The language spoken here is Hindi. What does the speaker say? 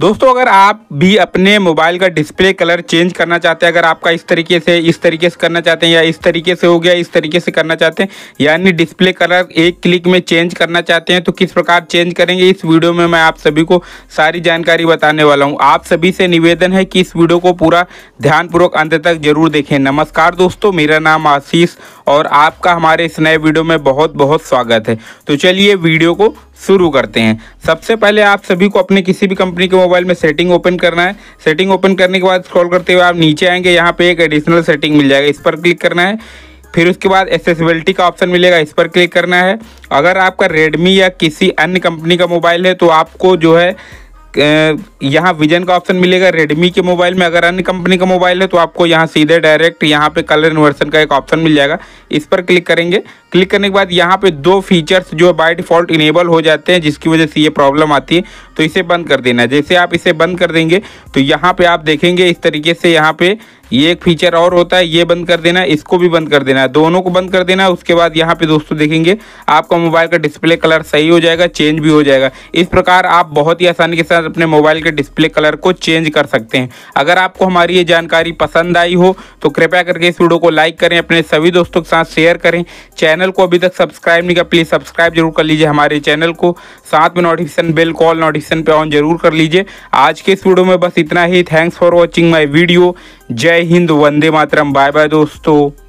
दोस्तों अगर आप भी अपने मोबाइल का डिस्प्ले कलर चेंज करना चाहते हैं अगर आपका इस तरीके से इस तरीके से करना चाहते हैं या इस तरीके से हो गया इस तरीके से करना चाहते हैं यानी डिस्प्ले कलर एक क्लिक में चेंज करना चाहते हैं तो किस प्रकार चेंज करेंगे इस वीडियो में मैं आप सभी को सारी जानकारी बताने वाला हूँ आप सभी से निवेदन है कि इस वीडियो को पूरा ध्यानपूर्वक अंत तक जरूर देखें नमस्कार दोस्तों मेरा नाम आशीष और आपका हमारे इस नए वीडियो में बहुत बहुत स्वागत है तो चलिए वीडियो को शुरू करते हैं सबसे पहले आप सभी को अपने किसी भी कंपनी के मोबाइल में सेटिंग ओपन करना है सेटिंग ओपन करने के बाद स्क्रॉल करते हुए आप नीचे आएंगे यहाँ पे एक एडिशनल सेटिंग मिल जाएगा इस पर क्लिक करना है फिर उसके बाद एसेसिबिलिटी का ऑप्शन मिलेगा इस पर क्लिक करना है अगर आपका रेडमी या किसी अन्य कंपनी का मोबाइल है तो आपको जो है यहाँ विजन का ऑप्शन मिलेगा रेडमी के मोबाइल में अगर अन्य कंपनी का मोबाइल है तो आपको यहाँ सीधे डायरेक्ट यहाँ पे कलर इन्वर्सन का एक ऑप्शन मिल जाएगा इस पर क्लिक करेंगे क्लिक करने के बाद यहाँ पे दो फीचर्स जो बाय डिफॉल्ट इनेबल हो जाते हैं जिसकी वजह से ये प्रॉब्लम आती है तो इसे बंद कर देना है जैसे आप इसे बंद कर देंगे तो यहाँ पे आप देखेंगे इस तरीके से यहाँ पे ये एक फीचर और होता है ये बंद कर देना है इसको भी बंद कर देना है दोनों को बंद कर देना है उसके बाद यहाँ पे दोस्तों देखेंगे आपका मोबाइल का डिस्प्ले कलर सही हो जाएगा चेंज भी हो जाएगा इस प्रकार आप बहुत ही आसानी के साथ अपने मोबाइल के डिस्प्ले कलर को चेंज कर सकते हैं अगर आपको हमारी ये जानकारी पसंद आई हो तो कृपया करके इस वीडियो को लाइक करें अपने सभी दोस्तों के साथ शेयर करें चैनल चैनल को अभी तक सब्सक्राइब नहीं किया प्लीज़ सब्सक्राइब जरूर कर लीजिए हमारे चैनल को साथ में नोटिफिकेशन बेल कॉल नोटिफिकेशन पे ऑन जरूर कर लीजिए आज के इस वीडियो में बस इतना ही thanks for watching my video जय हिंद वंदे मातरम बाय बाय दोस्तों